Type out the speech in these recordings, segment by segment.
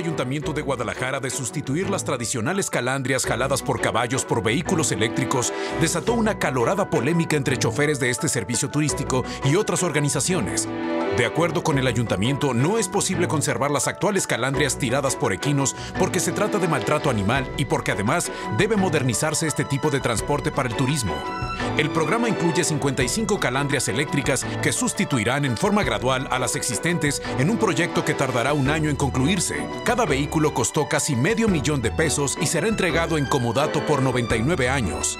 la Ayuntamiento de Guadalajara de sustituir las tradicionales calandrias jaladas por caballos por vehículos eléctricos desató una calorada polémica entre choferes de este servicio turístico y otras organizaciones. De acuerdo con el ayuntamiento, no es posible conservar las actuales calandrias tiradas por equinos porque se trata de maltrato animal y porque además debe modernizarse este tipo de transporte para el turismo. El programa incluye 55 calandrias eléctricas que sustituirán en forma gradual a las existentes en un proyecto que tardará un año en concluirse. Cada vehículo costó casi medio millón de pesos y será entregado en comodato por 99 años.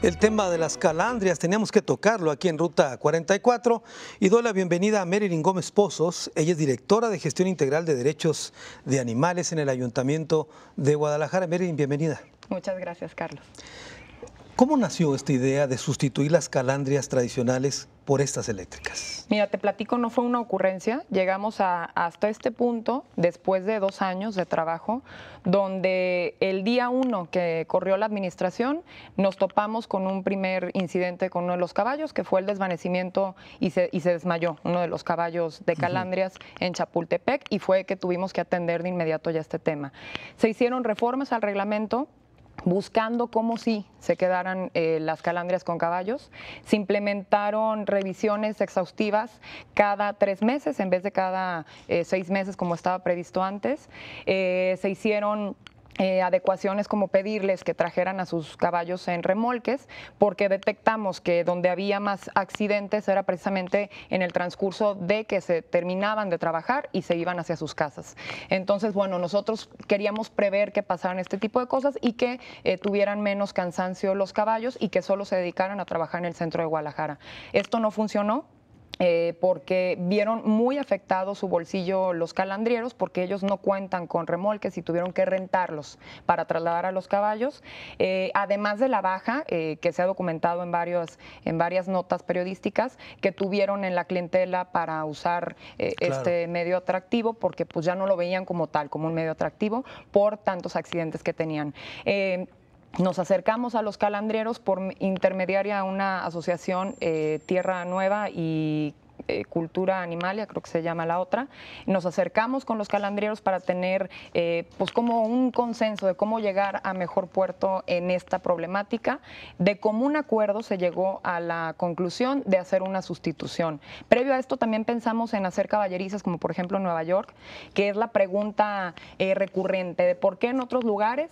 El tema de las calandrias teníamos que tocarlo aquí en Ruta 44 y doy la bienvenida a Marilyn Gómez Pozos. Ella es directora de Gestión Integral de Derechos de Animales en el Ayuntamiento de Guadalajara. Marilyn, bienvenida. Muchas gracias, Carlos. ¿Cómo nació esta idea de sustituir las calandrias tradicionales por estas eléctricas? Mira, te platico, no fue una ocurrencia. Llegamos a, hasta este punto, después de dos años de trabajo, donde el día uno que corrió la administración, nos topamos con un primer incidente con uno de los caballos, que fue el desvanecimiento y se, desmayó uno de los caballos de Calandrias en Chapultepec, y fue que tuvimos que atender de inmediato ya este tema. Se hicieron reformas al reglamento buscando cómo sí se quedaran eh, las calandrias con caballos. Se implementaron revisiones exhaustivas cada tres meses en vez de cada eh, seis meses como estaba previsto antes. Eh, se hicieron eh, adecuaciones como pedirles que trajeran a sus caballos en remolques, porque detectamos que donde había más accidentes era precisamente en el transcurso de que se terminaban de trabajar y se iban hacia sus casas. Entonces, bueno, nosotros queríamos prever que pasaran este tipo de cosas y que eh, tuvieran menos cansancio los caballos y que solo se dedicaran a trabajar en el centro de Guadalajara. Esto no funcionó. Eh, porque vieron muy afectado su bolsillo los calandrieros porque ellos no cuentan con remolques y tuvieron que rentarlos para trasladar a los caballos. Eh, además de la baja eh, que se ha documentado en, varios, en varias notas periodísticas que tuvieron en la clientela para usar este medio atractivo porque pues ya no lo veían como tal, como un medio atractivo por tantos accidentes que tenían. Nos acercamos a los calandrieros por intermediaria a una asociación eh, Tierra Nueva y eh, cultura animalia, creo que se llama la otra. Nos acercamos con los calandrieros para tener eh, pues como un consenso de cómo llegar a mejor puerto en esta problemática. De común acuerdo se llegó a la conclusión de hacer una sustitución. Previo a esto también pensamos en hacer caballerizas, como por ejemplo en Nueva York, que es la pregunta recurrente de por qué en otros lugares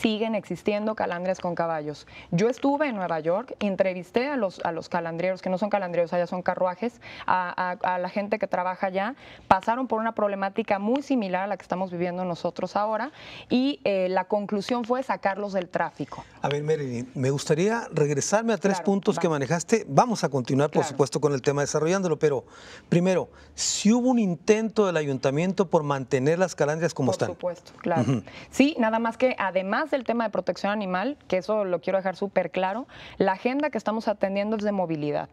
siguen existiendo calandrias con caballos. Yo estuve en Nueva York, entrevisté a los, a los calandrieros, que no son calandrieros, allá son carruajes, a, la gente que trabaja allá, pasaron por una problemática muy similar a la que estamos viviendo nosotros ahora y eh, la conclusión fue sacarlos del tráfico. A ver, Marilyn, me gustaría regresarme a tres puntos que manejaste. Vamos a continuar, por supuesto, con el tema desarrollándolo, pero primero, si hubo un intento del ayuntamiento por mantener las calandrias como están. Por supuesto, claro. Sí, nada más que además además del tema de protección animal, que eso lo quiero dejar súper claro, la agenda que estamos atendiendo es de movilidad.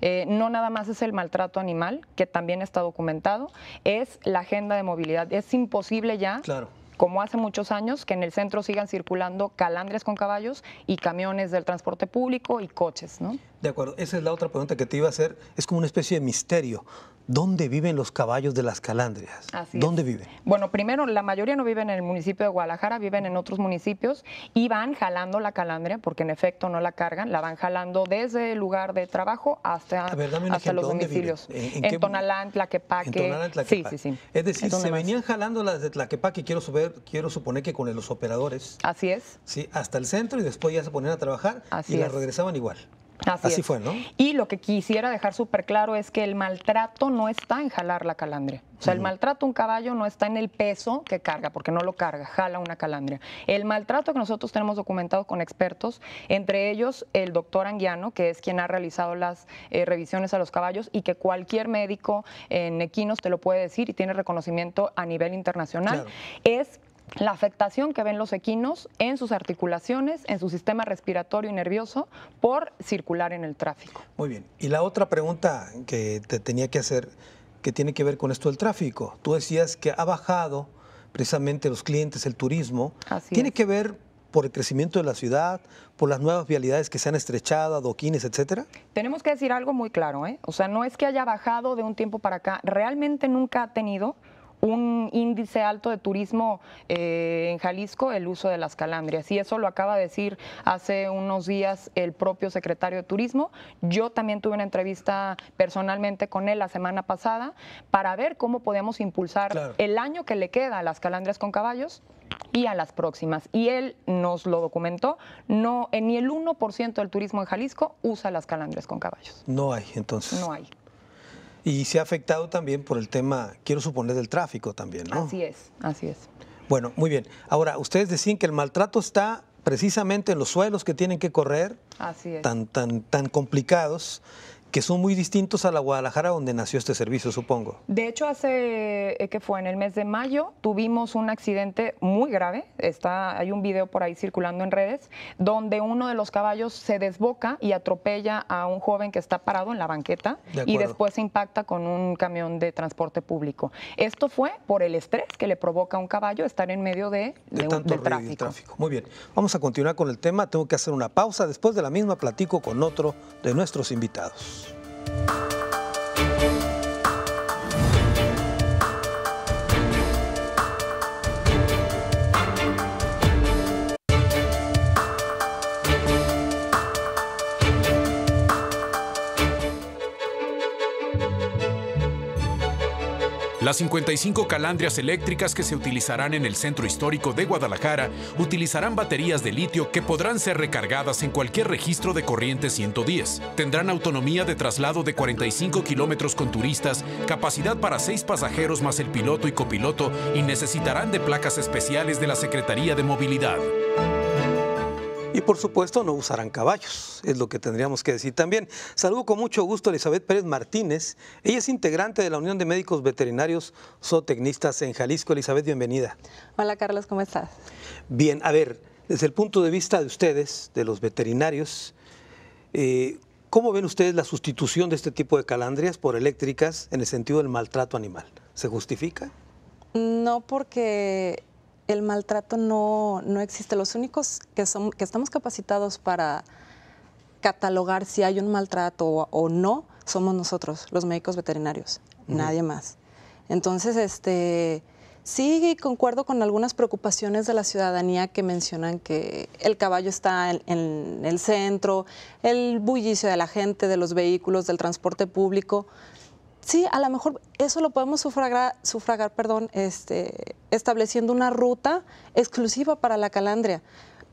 Eh, no nada más es el maltrato animal, que también está documentado, es la agenda de movilidad. Es imposible ya claro como hace muchos años, que en el centro sigan circulando calandres con caballos y camiones del transporte público y coches, ¿no? De acuerdo, esa es la otra pregunta que te iba a hacer. Es como una especie de misterio ¿Dónde viven los caballos de las calandrias? ¿Dónde viven? Bueno, primero, la mayoría no viven en el municipio de Guadalajara, viven en otros municipios y van jalando la calandria, porque en efecto no la cargan, la van jalando desde el lugar de trabajo hasta, los domicilios. ¿En, Tonalán, Tlaquepaque. En Sí, sí, sí. Es decir, se venían jalando las de Tlaquepaque, quiero, quiero suponer que con los operadores. Así es. Sí, hasta el centro y después ya se ponían a trabajar y las regresaban igual. Así, fue, ¿no? Y lo que quisiera dejar súper claro es que el maltrato no está en jalar la calandria. O sea, el maltrato a un caballo no está en el peso que carga, porque no lo carga, jala una calandria. El maltrato que nosotros tenemos documentado con expertos, entre ellos el doctor Anguiano, que es quien ha realizado las eh, revisiones a los caballos y que cualquier médico en equinos te lo puede decir y tiene reconocimiento a nivel internacional, es la afectación que ven los equinos en sus articulaciones, en su sistema respiratorio y nervioso por circular en el tráfico. Muy bien. Y la otra pregunta que te tenía que hacer, que tiene que ver con esto del tráfico. Tú decías que ha bajado precisamente los clientes, el turismo. tiene que ver por el crecimiento de la ciudad, por las nuevas vialidades que se han estrechado, adoquines, etcétera? Tenemos que decir algo muy claro, ¿eh? O sea, no es que haya bajado de un tiempo para acá, realmente nunca ha tenido un índice alto de turismo eh, en Jalisco el uso de las calandrias. Y eso lo acaba de decir hace unos días el propio secretario de Turismo. Yo también tuve una entrevista personalmente con él la semana pasada para ver cómo podemos impulsar el año que le queda a las calandrias con caballos y a las próximas. Y él nos lo documentó, no, eh, ni el 1% del turismo en Jalisco usa las calandrias con caballos. No hay, entonces. No hay. Y se ha afectado también por el tema, quiero suponer, del tráfico también, ¿no? Así es, así es. Bueno, muy bien. Ahora, ustedes decían que el maltrato está precisamente en los suelos que tienen que correr, así es. tan, tan, tan complicados, que son muy distintos a la Guadalajara donde nació este servicio, supongo. De hecho, hace eh, que fue en el mes de mayo tuvimos un accidente muy grave. Está, hay un video por ahí circulando en redes donde uno de los caballos se desboca y atropella a un joven que está parado en la banqueta y después se impacta con un camión de transporte público. Esto fue por el estrés que le provoca a un caballo estar en medio de, tráfico. Muy bien, vamos a continuar con el tema. Tengo que hacer una pausa. Después de la misma platico con otro de nuestros invitados. Thank you. Las 55 calandrias eléctricas que se utilizarán en el centro histórico de Guadalajara utilizarán baterías de litio que podrán ser recargadas en cualquier registro de corriente 110. Tendrán autonomía de traslado de 45 kilómetros con turistas, capacidad para 6 pasajeros más el piloto y copiloto y necesitarán de placas especiales de la Secretaría de Movilidad. Y por supuesto no usarán caballos, es lo que tendríamos que decir también. Saludo con mucho gusto a Elizabeth Pérez Martínez. Ella es integrante de la Unión de Médicos Veterinarios Zootecnistas en Jalisco. Elizabeth, bienvenida. Hola Carlos, ¿cómo estás? Bien, a ver, desde el punto de vista de ustedes, de los veterinarios, eh, ¿cómo ven ustedes la sustitución de este tipo de calandrias por eléctricas en el sentido del maltrato animal? ¿Se justifica? No, porque el maltrato no, no existe. Los únicos que, son, que estamos capacitados para catalogar si hay un maltrato o, no somos nosotros, los médicos veterinarios, nadie más. Entonces, este, sí concuerdo con algunas preocupaciones de la ciudadanía que mencionan que el caballo está en el centro, el bullicio de la gente, de los vehículos, del transporte público. Sí, a lo mejor eso lo podemos sufragar, sufragar perdón, este, estableciendo una ruta exclusiva para la calandria.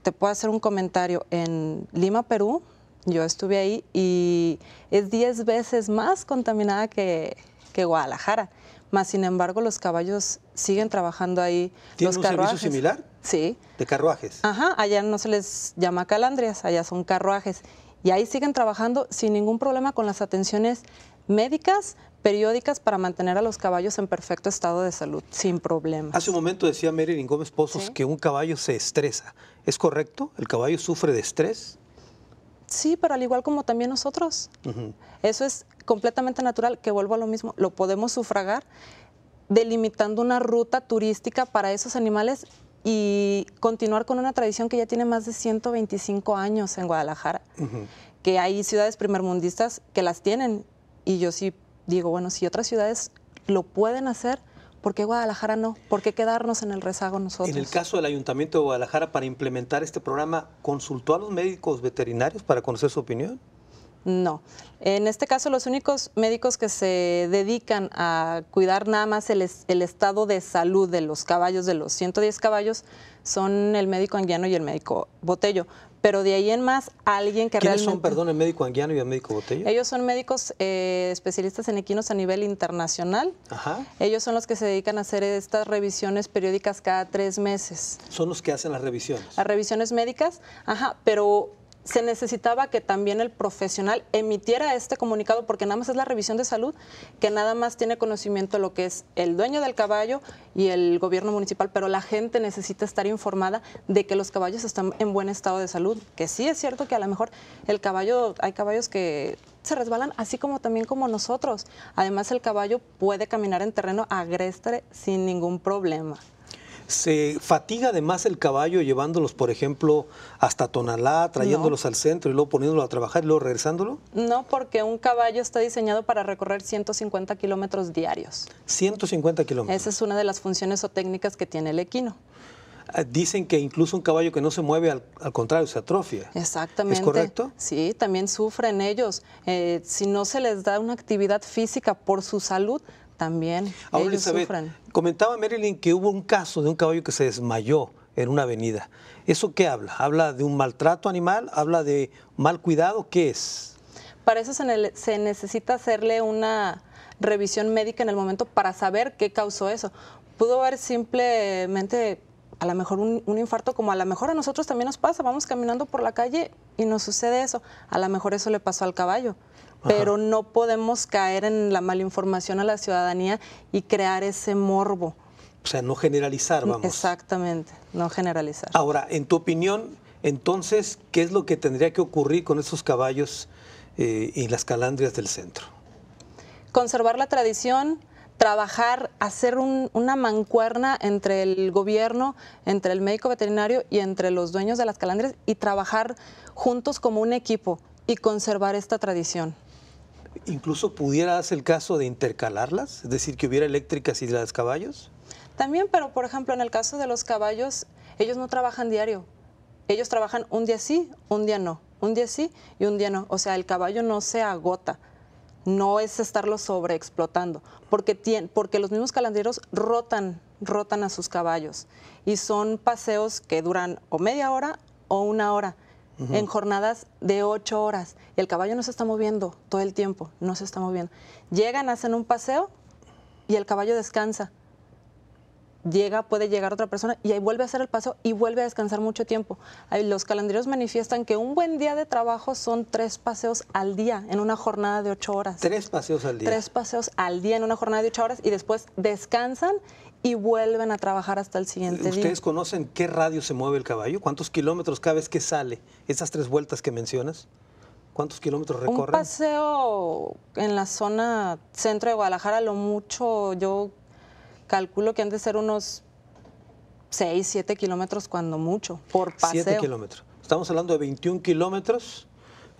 Te puedo hacer un comentario. En Lima, Perú, yo estuve ahí y es 10 veces más contaminada que, que Guadalajara. Más sin embargo, los caballos siguen trabajando ahí. los un servicio similar? Sí. ¿De carruajes? Ajá, allá no se les llama calandrias, allá son carruajes. Y ahí siguen trabajando sin ningún problema con las atenciones médicas, periódicas para mantener a los caballos en perfecto estado de salud, sin problemas. Hace un momento decía Marilyn Gómez Pozos que un caballo se estresa. ¿Es correcto? ¿El caballo sufre de estrés? Sí, pero al igual como también nosotros. Eso es completamente natural, que vuelvo a lo mismo, lo podemos sufragar delimitando una ruta turística para esos animales y continuar con una tradición que ya tiene más de 125 años en Guadalajara, que hay ciudades primermundistas que las tienen y yo sí digo, bueno, si otras ciudades lo pueden hacer, ¿por qué Guadalajara no? ¿Por qué quedarnos en el rezago nosotros? En el caso del Ayuntamiento de Guadalajara, para implementar este programa, ¿consultó a los médicos veterinarios para conocer su opinión? No. En este caso, los únicos médicos que se dedican a cuidar nada más el, estado de salud de los caballos, de los 110 caballos, son el médico Anguiano y el médico Botello pero de ahí en más alguien que ¿Quiénes realmente... son, perdón, el médico anguiano y el médico Botello? Ellos son médicos eh, especialistas en equinos a nivel internacional. Ajá. Ellos son los que se dedican a hacer estas revisiones periódicas cada tres meses. Son los que hacen las revisiones. Las revisiones médicas, ajá, pero se necesitaba que también el profesional emitiera este comunicado porque nada más es la revisión de salud que nada más tiene conocimiento lo que es el dueño del caballo y el gobierno municipal, pero la gente necesita estar informada de que los caballos están en buen estado de salud, que sí es cierto que a lo mejor el caballo hay caballos que se resbalan así como también como nosotros. Además el caballo puede caminar en terreno agreste sin ningún problema. ¿Se fatiga además el caballo llevándolos, por ejemplo, hasta Tonalá, trayéndolos al centro y luego poniéndolo a trabajar y luego regresándolo? No, porque un caballo está diseñado para recorrer 150 kilómetros diarios. 150 kilómetros. Esa es una de las funciones o técnicas que tiene el equino. Ah, dicen que incluso un caballo que no se mueve, al, contrario, se atrofia. Exactamente. ¿Es correcto? Sí, también sufren ellos. Eh, si no se les da una actividad física por su salud, también ellos sufren. Comentaba Marilyn que hubo un caso de un caballo que se desmayó en una avenida. ¿Eso qué habla? ¿Habla de un maltrato animal? ¿Habla de mal cuidado? ¿Qué es? Para eso se necesita hacerle una revisión médica en el momento para saber qué causó eso. Pudo haber simplemente a lo mejor un, infarto, como a lo mejor a nosotros también nos pasa, vamos caminando por la calle y nos sucede eso, a lo mejor eso le pasó al caballo, pero no podemos caer en la malinformación a la ciudadanía y crear ese morbo. O sea, no generalizar, vamos. Exactamente, no generalizar. Ahora, en tu opinión, entonces, ¿qué es lo que tendría que ocurrir con esos caballos eh, y las calandrias del centro? Conservar la tradición, trabajar, hacer una mancuerna entre el gobierno, entre el médico veterinario y entre los dueños de las calandres y trabajar juntos como un equipo y conservar esta tradición. Incluso pudiera hacer el caso de intercalarlas, es decir, que hubiera eléctricas y las caballos. También, pero por ejemplo, en el caso de los caballos, ellos no trabajan diario. Ellos trabajan un día sí, un día no, un día sí y un día no. O sea, el caballo no se agota no es estarlo sobreexplotando, porque, porque los mismos calanderos rotan, rotan a sus caballos y son paseos que duran o media hora o una hora. En jornadas de ocho horas. Y el caballo no se está moviendo todo el tiempo, no se está moviendo. Llegan, hacen un paseo y el caballo descansa llega, puede llegar otra persona y ahí vuelve a hacer el paseo y vuelve a descansar mucho tiempo. Los calendarios manifiestan que un buen día de trabajo son tres paseos al día en una jornada de ocho horas. Tres paseos al día. Tres paseos al día en una jornada de ocho horas y después descansan y vuelven a trabajar hasta el siguiente día. ¿Ustedes conocen qué radio se mueve el caballo? ¿Cuántos kilómetros cada vez que sale? Esas tres vueltas que mencionas. ¿Cuántos kilómetros recorren? Un paseo en la zona centro de Guadalajara, lo mucho yo calculo que han de ser unos 6, 7 kilómetros cuando mucho, por paseo. 7 kilómetros. Estamos hablando de 21 kilómetros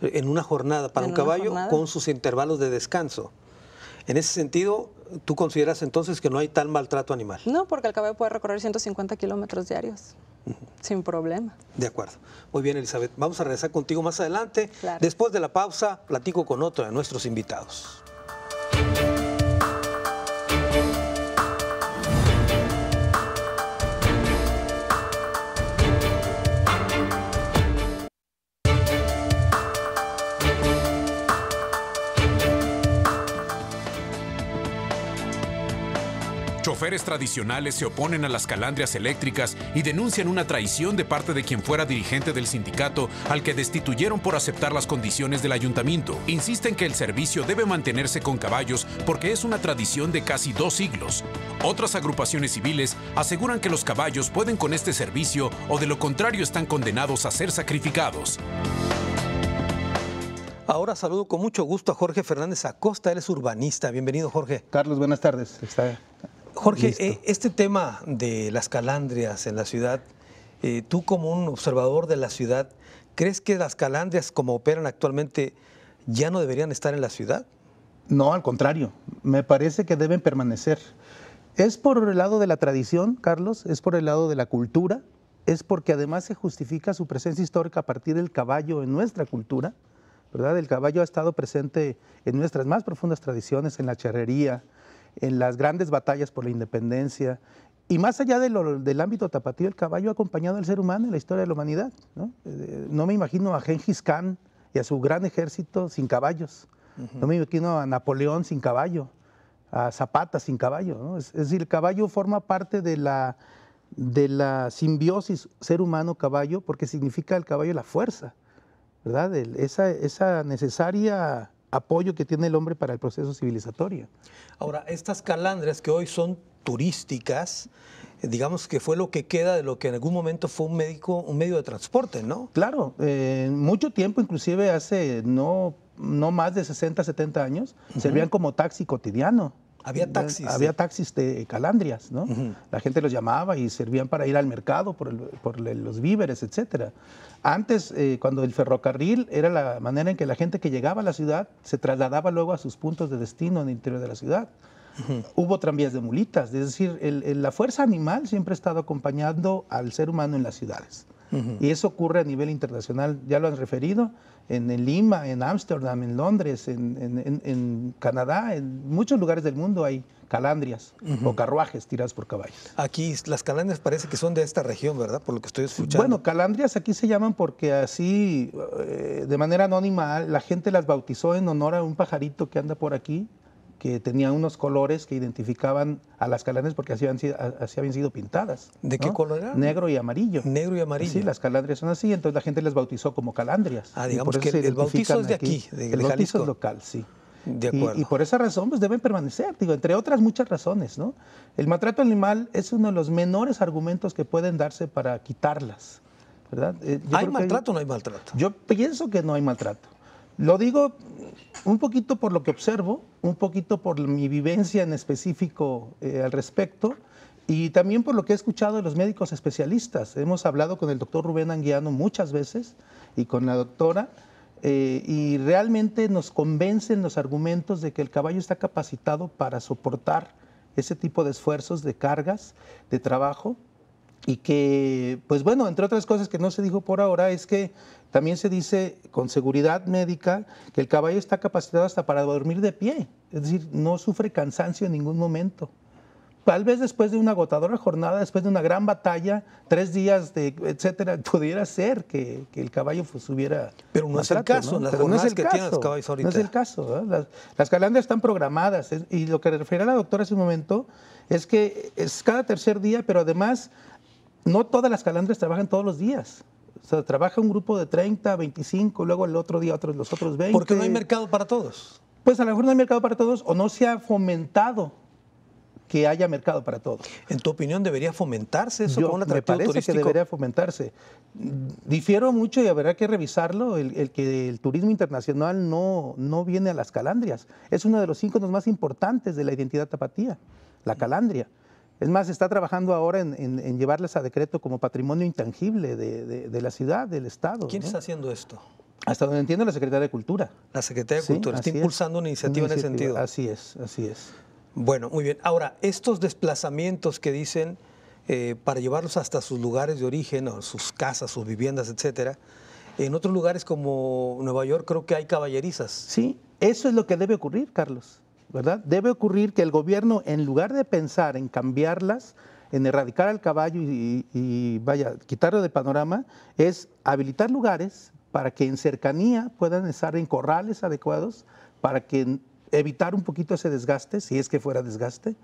en una jornada para un caballo con sus intervalos de descanso. En ese sentido, ¿tú consideras entonces que no hay tal maltrato animal? No, porque el caballo puede recorrer 150 kilómetros diarios. Sin problema. De acuerdo. Muy bien, Elizabeth. Vamos a regresar contigo más adelante. Después de la pausa, platico con otro de nuestros invitados. choferes tradicionales se oponen a las calandrias eléctricas y denuncian una traición de parte de quien fuera dirigente del sindicato al que destituyeron por aceptar las condiciones del ayuntamiento. Insisten que el servicio debe mantenerse con caballos porque es una tradición de casi dos siglos. Otras agrupaciones civiles aseguran que los caballos pueden con este servicio o de lo contrario están condenados a ser sacrificados. Ahora saludo con mucho gusto a Jorge Fernández Acosta, él es urbanista. Bienvenido, Jorge. Carlos, buenas tardes. Jorge, eh, este tema de las calandrias en la ciudad, eh, tú como un observador de la ciudad, ¿crees que las calandrias como operan actualmente ya no deberían estar en la ciudad? No, al contrario, me parece que deben permanecer. Es por el lado de la tradición, Carlos, es por el lado de la cultura, es porque además se justifica su presencia histórica a partir del caballo en nuestra cultura, ¿verdad? El caballo ha estado presente en nuestras más profundas tradiciones, en la charrería, en las grandes batallas por la independencia. Y más allá del ámbito tapatío, el caballo ha acompañado al ser humano en la historia de la humanidad. No, eh, me imagino a Gengis Khan y a su gran ejército sin caballos. No me imagino a Napoleón sin caballo, a Zapata sin caballo. Es, decir, el caballo forma parte de la, de la simbiosis ser humano-caballo porque significa el caballo la fuerza, ¿verdad? esa, esa necesaria apoyo que tiene el hombre para el proceso civilizatorio. Ahora, estas calandras que hoy son turísticas, digamos que fue lo que queda de lo que en algún momento fue un, médico, un medio de transporte, ¿no? Claro, mucho tiempo, inclusive hace no, no más de 60, 70 años, servían como taxi cotidiano. Había taxis. Había taxis de calandrias, ¿no? La gente los llamaba y servían para ir al mercado por, los víveres, etcétera. Antes, eh, cuando el ferrocarril era la manera en que la gente que llegaba a la ciudad se trasladaba luego a sus puntos de destino en el interior de la ciudad. Hubo tranvías de mulitas, es decir, la fuerza animal siempre ha estado acompañando al ser humano en las ciudades. Y eso ocurre a nivel internacional, ya lo han referido, en, Lima, en Ámsterdam, en Londres, en, Canadá, en muchos lugares del mundo hay calandrias o carruajes tirados por caballos. Aquí las calandrias parece que son de esta región, ¿verdad? Por lo que estoy escuchando. Bueno, calandrias aquí se llaman porque así, eh, de manera anónima, la gente las bautizó en honor a un pajarito que anda por aquí que tenían unos colores que identificaban a las calandrias porque así habían sido, pintadas. ¿De qué color eran? Negro y amarillo. Negro y amarillo. Sí, las calandrias son así, entonces la gente las bautizó como calandrias. Ah, digamos que el, bautizo es de aquí, el bautizo es local, sí. De acuerdo. Y, por esa razón pues deben permanecer, digo, entre otras muchas razones, ¿no? El maltrato animal es uno de los menores argumentos que pueden darse para quitarlas, ¿verdad? Eh, ¿Hay maltrato o no hay maltrato? Yo pienso que no hay maltrato. Lo digo un poquito por lo que observo, un poquito por mi vivencia en específico eh, al respecto y también por lo que he escuchado de los médicos especialistas. Hemos hablado con el doctor Rubén Anguiano muchas veces y con la doctora eh, y realmente nos convencen los argumentos de que el caballo está capacitado para soportar ese tipo de esfuerzos, de cargas, de trabajo y que, pues bueno, entre otras cosas que no se dijo por ahora es que también se dice con seguridad médica que el caballo está capacitado hasta para dormir de pie, es decir, no sufre cansancio en ningún momento. Tal vez después de una agotadora jornada, después de una gran batalla, tres días de etcétera, pudiera ser que, el caballo subiera. Pues, pero no es el caso, ¿no? las es el que caso, tienen los caballos ahorita. No es el caso, las, calandras están programadas. Y lo que refería la doctora hace un momento es que es cada tercer día, pero además no todas las calandrias trabajan todos los días. O trabaja un grupo de 30, 25, luego el otro día otros, los otros 20. Porque no hay mercado para todos. Pues a lo mejor no hay mercado para todos o no se ha fomentado que haya mercado para todos. ¿En tu opinión debería fomentarse eso Yo, con un Me parece que debería fomentarse. Difiero mucho y habrá que revisarlo, el, que el turismo internacional no, no viene a las calandrias. Es uno de los íconos más importantes de la identidad tapatía, la calandria. Es más, está trabajando ahora en, llevarlas a decreto como patrimonio intangible de, la ciudad, del Estado. ¿Quién está haciendo esto? Hasta donde entiendo, la Secretaría de Cultura. La Secretaría de Cultura está impulsando una, iniciativa en ese sentido. Así es, así es. Bueno, muy bien. Ahora, estos desplazamientos que dicen eh, para llevarlos hasta sus lugares de origen, o sus casas, sus viviendas, etcétera, en otros lugares como Nueva York creo que hay caballerizas. Sí, eso es lo que debe ocurrir, Carlos. Debe ocurrir que el gobierno, en lugar de pensar en cambiarlas, en erradicar al caballo y, vaya, quitarlo de panorama, es habilitar lugares para que en cercanía puedan estar en corrales adecuados, para que evitar un poquito ese desgaste, si es que fuera desgaste,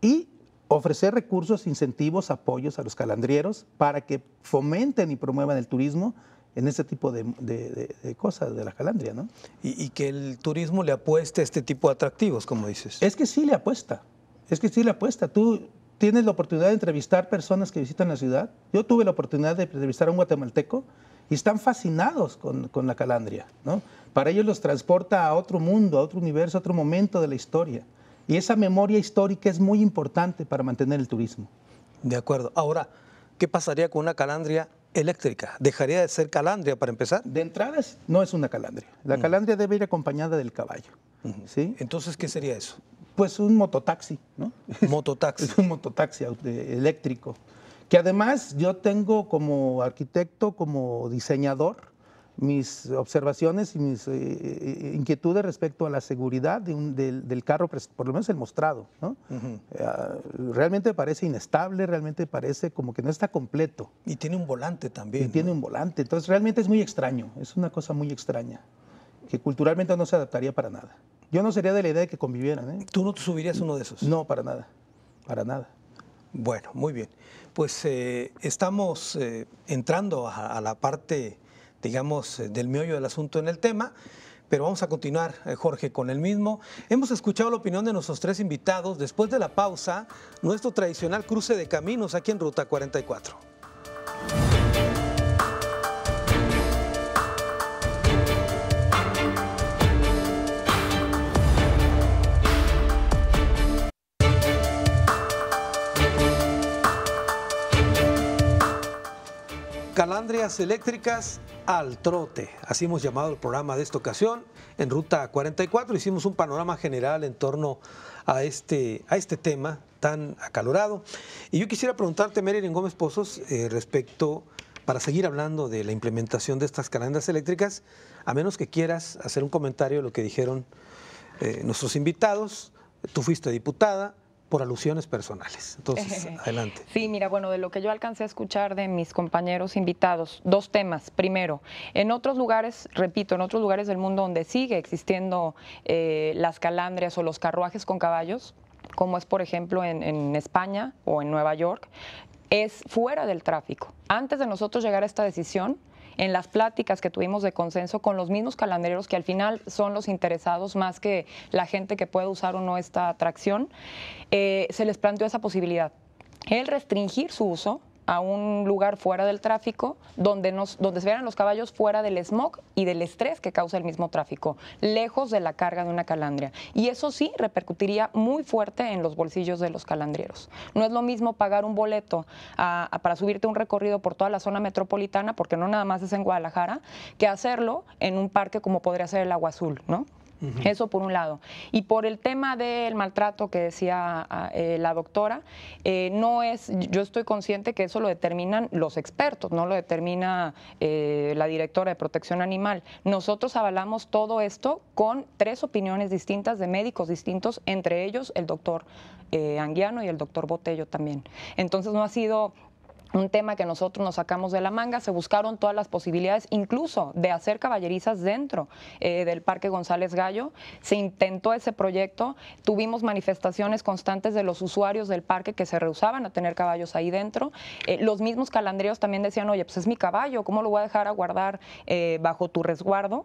y ofrecer recursos, incentivos, apoyos a los calandrieros para que fomenten y promuevan el turismo en este tipo de, de, cosas de la calandria, ¿no? Y, que el turismo le apueste este tipo de atractivos, como dices. Es que sí le apuesta, es que sí le apuesta. Tú tienes la oportunidad de entrevistar personas que visitan la ciudad. Yo tuve la oportunidad de entrevistar a un guatemalteco y están fascinados con, la calandria, ¿no? Para ellos los transporta a otro mundo, a otro universo, a otro momento de la historia. Y esa memoria histórica es muy importante para mantener el turismo. De acuerdo. Ahora, ¿qué pasaría con una calandria eléctrica? ¿Dejaría de ser calandria para empezar? De entradas no es una calandria. La mm. calandria debe ir acompañada del caballo. ¿sí? Entonces, ¿qué sería eso? Pues un mototaxi, ¿no? Mototaxi. un mototaxi eléctrico. Que además yo tengo como arquitecto, como diseñador, mis observaciones y mis eh, eh, inquietudes respecto a la seguridad de un, del, carro, por lo menos el mostrado. ¿no? Eh, ah, realmente parece inestable, realmente parece como que no está completo. Y tiene un volante también. Y tiene un volante, entonces realmente es muy extraño, es una cosa muy extraña, que culturalmente no se adaptaría para nada. Yo no sería de la idea de que convivieran. ¿eh? ¿Tú no te subirías uno de esos? No, para nada, para nada. Bueno, muy bien. Pues estamos entrando a la parte digamos, eh, del meollo del asunto en el tema. Pero vamos a continuar, eh, Jorge, con el mismo. Hemos escuchado la opinión de nuestros tres invitados. Después de la pausa, nuestro tradicional cruce de caminos aquí en Ruta 44. Calandrias eléctricas al trote. Así hemos llamado el programa de esta ocasión. En Ruta 44 hicimos un panorama general en torno a este, a este tema tan acalorado. Y yo quisiera preguntarte, Marilyn Gómez Pozos, eh, respecto, para seguir hablando de la implementación de estas calandrias eléctricas, a menos que quieras hacer un comentario de lo que dijeron eh, nuestros invitados. Tú fuiste diputada, por alusiones personales. Entonces, adelante. Sí, mira, bueno, de lo que yo alcancé a escuchar de mis compañeros invitados, dos temas. Primero, en otros lugares, repito, en otros lugares del mundo donde sigue existiendo eh, las calandrias o los carruajes con caballos, como es por ejemplo en España o en Nueva York, es fuera del tráfico. Antes de nosotros llegar a esta decisión, en las pláticas que tuvimos de consenso con los mismos calandreros que al final son los interesados más que la gente que puede usar o no esta atracción, eh, se les planteó esa posibilidad. El restringir su uso, a un lugar fuera del tráfico donde, nos, donde se vieran los caballos fuera del smog y del estrés que causa el mismo tráfico, lejos de la carga de una calandria. Y eso sí repercutiría muy fuerte en los bolsillos de los calandrieros. No es lo mismo pagar un boleto para subirte un recorrido por toda la zona metropolitana, porque no nada más es en Guadalajara, que hacerlo en un parque como podría ser el Agua Azul, ¿no? Eso por un lado. Y por el tema del maltrato que decía ah, eh, la doctora, eh, no es, yo estoy consciente que eso lo determinan los expertos, no lo determina eh, la directora de protección animal. Nosotros avalamos todo esto con tres opiniones distintas de médicos distintos, entre ellos el doctor Anguiano y el doctor Botello también. Entonces no ha sido un tema que nosotros nos sacamos de la manga, se buscaron todas las posibilidades, incluso de hacer caballerizas dentro eh, del Parque González Gallo, se intentó ese proyecto, tuvimos manifestaciones constantes de los usuarios del parque que se rehusaban a tener caballos ahí dentro, eh, los mismos calandreos también decían, oye, pues es mi caballo, ¿cómo lo voy a dejar a guardar eh, bajo tu resguardo?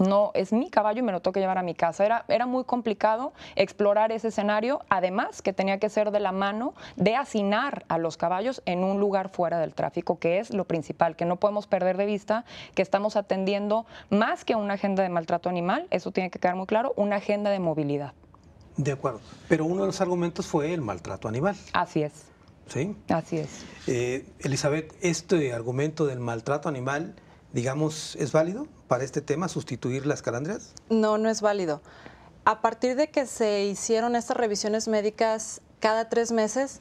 no es mi caballo y me lo tengo que llevar a mi casa. Era, muy complicado explorar ese escenario, además que tenía que ser de la mano de hacinar a los caballos en un lugar fuera del tráfico, que es lo principal, que no podemos perder de vista que estamos atendiendo más que una agenda de maltrato animal, eso tiene que quedar muy claro, una agenda de movilidad. De acuerdo, pero uno de los argumentos fue el maltrato animal. Así es. Sí. Así es. Eh, Elizabeth, ¿este argumento del maltrato animal, digamos, es válido? para este tema, sustituir las calandrias? No, no es válido. A partir de que se hicieron estas revisiones médicas cada tres meses,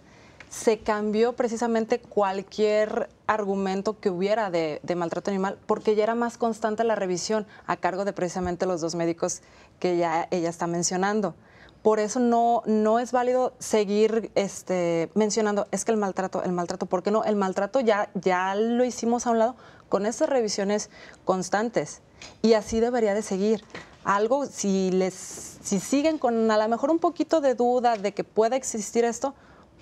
se cambió precisamente cualquier argumento que hubiera de, maltrato animal, porque ya era más constante la revisión a cargo de precisamente los dos médicos que ya ella está mencionando. Por eso no, no es válido seguir este, mencionando, es que el maltrato, el maltrato, ¿por qué no? El maltrato ya, ya lo hicimos a un lado con esas revisiones constantes. Y así debería de seguir. Algo, si, si siguen con a lo mejor un poquito de duda de que pueda existir esto,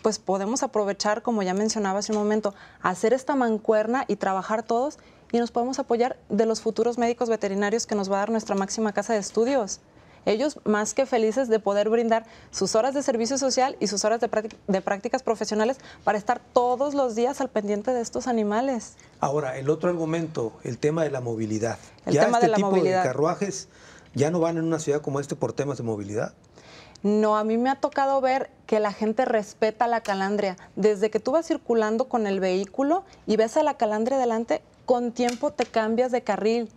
pues podemos aprovechar, como ya mencionaba hace un momento, hacer esta mancuerna y trabajar todos y nos podemos apoyar de los futuros médicos veterinarios que nos va a dar nuestra máxima casa de estudios ellos más que felices de poder brindar sus horas de servicio social y sus horas de, prácticas profesionales para estar todos los días al pendiente de estos animales. Ahora, el otro argumento, el tema de la movilidad. El ya este de la tipo de carruajes ya no van en una ciudad como este por temas de movilidad. No, a mí me ha tocado ver que la gente respeta la calandria. Desde que tú vas circulando con el vehículo y ves a la calandria delante, con tiempo te cambias de carril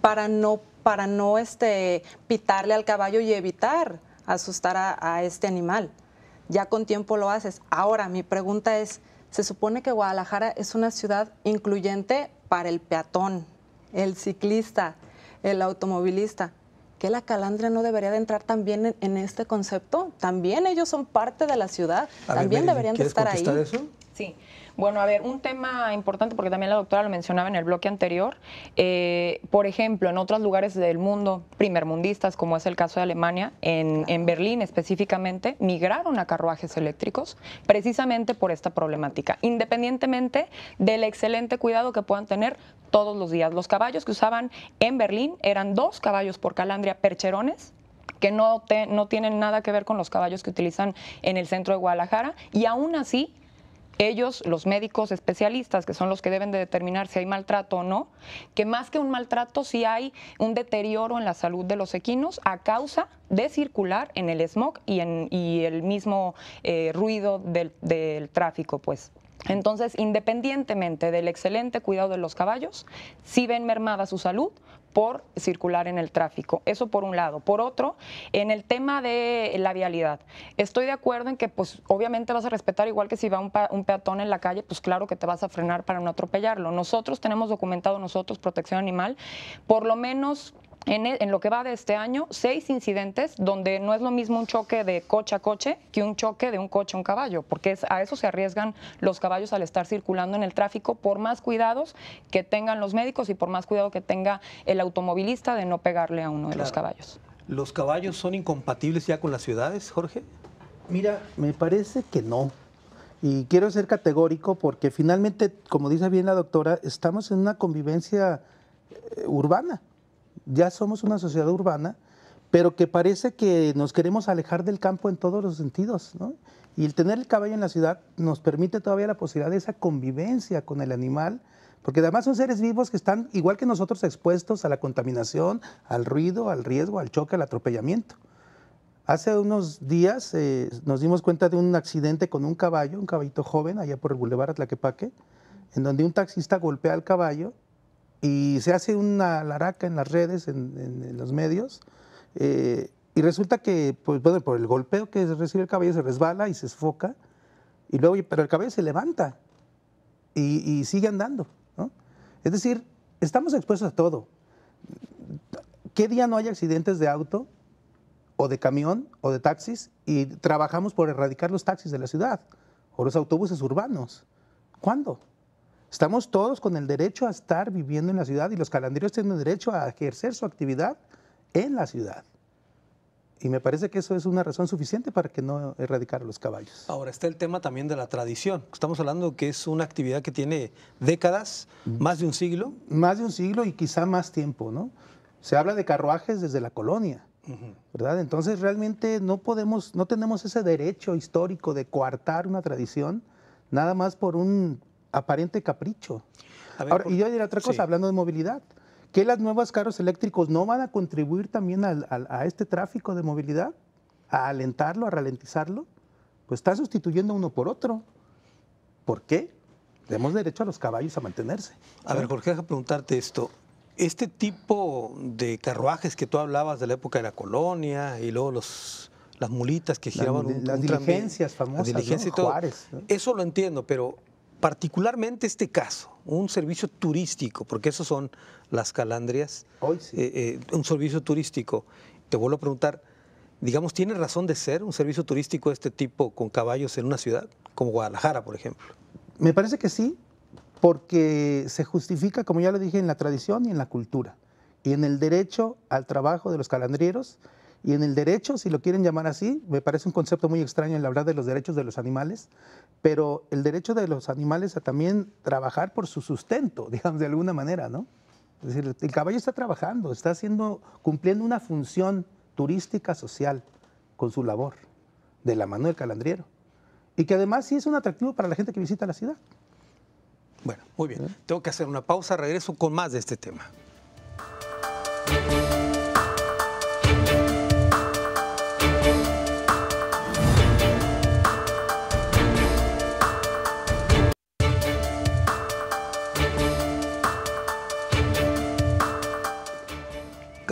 para no para no este, pitarle al caballo y evitar asustar a, este animal. Ya con tiempo lo haces. Ahora, mi pregunta es, se supone que Guadalajara es una ciudad incluyente para el peatón, el ciclista, el automovilista. ¿Que la calandria no debería de entrar también en, este concepto? También ellos son parte de la ciudad, también deberían de estar ahí. Eso? Sí. Bueno, a ver, un tema importante, porque también la doctora lo mencionaba en el bloque anterior, eh, por ejemplo, en otros lugares del mundo, primermundistas, como es el caso de Alemania, en, Berlín específicamente, migraron a carruajes eléctricos precisamente por esta problemática, independientemente del excelente cuidado que puedan tener todos los días. Los caballos que usaban en Berlín eran dos caballos por calandria percherones que no, no tienen nada que ver con los caballos que utilizan en el centro de Guadalajara y aún así ellos, los médicos especialistas, que son los que deben de determinar si hay maltrato o no, que más que un maltrato, si sí hay un deterioro en la salud de los equinos a causa de circular en el smog y, en, el mismo eh, ruido del, del tráfico, pues. Entonces, independientemente del excelente cuidado de los caballos, si ven mermada su salud por circular en el tráfico. Eso por un lado. Por otro, en el tema de la vialidad, estoy de acuerdo en que pues obviamente vas a respetar igual que si va un, un peatón en la calle, pues claro que te vas a frenar para no atropellarlo. Nosotros tenemos documentado nosotros protección animal, por lo menos e, en, lo que va de este año, seis incidentes donde no es lo mismo un choque de coche a coche que un choque de un coche a un caballo, porque es, a eso se arriesgan los caballos al estar circulando en el tráfico, por más cuidados que tengan los médicos y por más cuidado que tenga el automovilista de no pegarle a uno de los caballos. ¿Los caballos son incompatibles ya con las ciudades, Jorge? Mira, me parece que no. Y quiero ser categórico porque finalmente, como dice bien la doctora, estamos en una convivencia eh, urbana ya somos una sociedad urbana, pero que parece que nos queremos alejar del campo en todos los sentidos. Y el tener el caballo en la ciudad nos permite todavía la posibilidad de esa convivencia con el animal, porque además son seres vivos que están, igual que nosotros, expuestos a la contaminación, al ruido, al riesgo, al choque, al atropellamiento. Hace unos días eh, nos dimos cuenta de un accidente con un caballo, un caballito joven, allá por el Boulevard Atlaquepaque, en donde un taxista golpea al caballo y se hace una laraca en las redes, en, los medios, eh, y resulta que, pues, por el golpeo que recibe el caballo se resbala y se esfoca, y luego, pero el caballo se levanta y, sigue andando, Es decir, estamos expuestos a todo. ¿Qué día no hay accidentes de auto o de camión o de taxis y trabajamos por erradicar los taxis de la ciudad o los autobuses urbanos? ¿Cuándo? Estamos todos con el derecho a estar viviendo en la ciudad y los calendarios tienen derecho a ejercer su actividad en la ciudad. Y me parece que eso es una razón suficiente para que no erradicar a los caballos. Ahora está el tema también de la tradición. Estamos hablando que es una actividad que tiene décadas, mm. más de un siglo. Más de un siglo y quizá más tiempo, ¿no? Se habla de carruajes desde la colonia, ¿verdad? Entonces realmente no podemos, no tenemos ese derecho histórico de coartar una tradición nada más por un aparente capricho. Y yo otra cosa, hablando de movilidad, que las nuevas carros eléctricos no van a contribuir también a, este tráfico de movilidad, a alentarlo, a ralentizarlo, pues está sustituyendo uno por otro. ¿Por qué? Demos derecho a los caballos a mantenerse. A ver, Jorge, déjame preguntarte esto. Este tipo de carruajes que tú hablabas de la época de la colonia y luego los, las mulitas que giraban. las, diligencias famosas, las Eso lo entiendo, pero particularmente este caso, un servicio turístico, porque esos son las calandrias, eh, eh, un servicio turístico. Te vuelvo a preguntar, digamos, ¿tiene razón de ser un servicio turístico de este tipo con caballos en una ciudad como Guadalajara, por ejemplo? Me parece que sí, porque se justifica, como ya lo dije, en la tradición y en la cultura, y en el derecho al trabajo de los calandrieros y en el derecho, si lo quieren llamar así, me parece un concepto muy extraño el hablar de los derechos de los animales, pero el derecho de los animales a también trabajar por su sustento, digamos, de alguna manera, ¿no? Es decir, el caballo está trabajando, está haciendo, cumpliendo una función turística social con su labor, de la mano del calandriero. Y que además sí es un atractivo para la gente que visita la ciudad. Bueno, muy bien. ¿Eh? Tengo que hacer una pausa, regreso con más de este tema.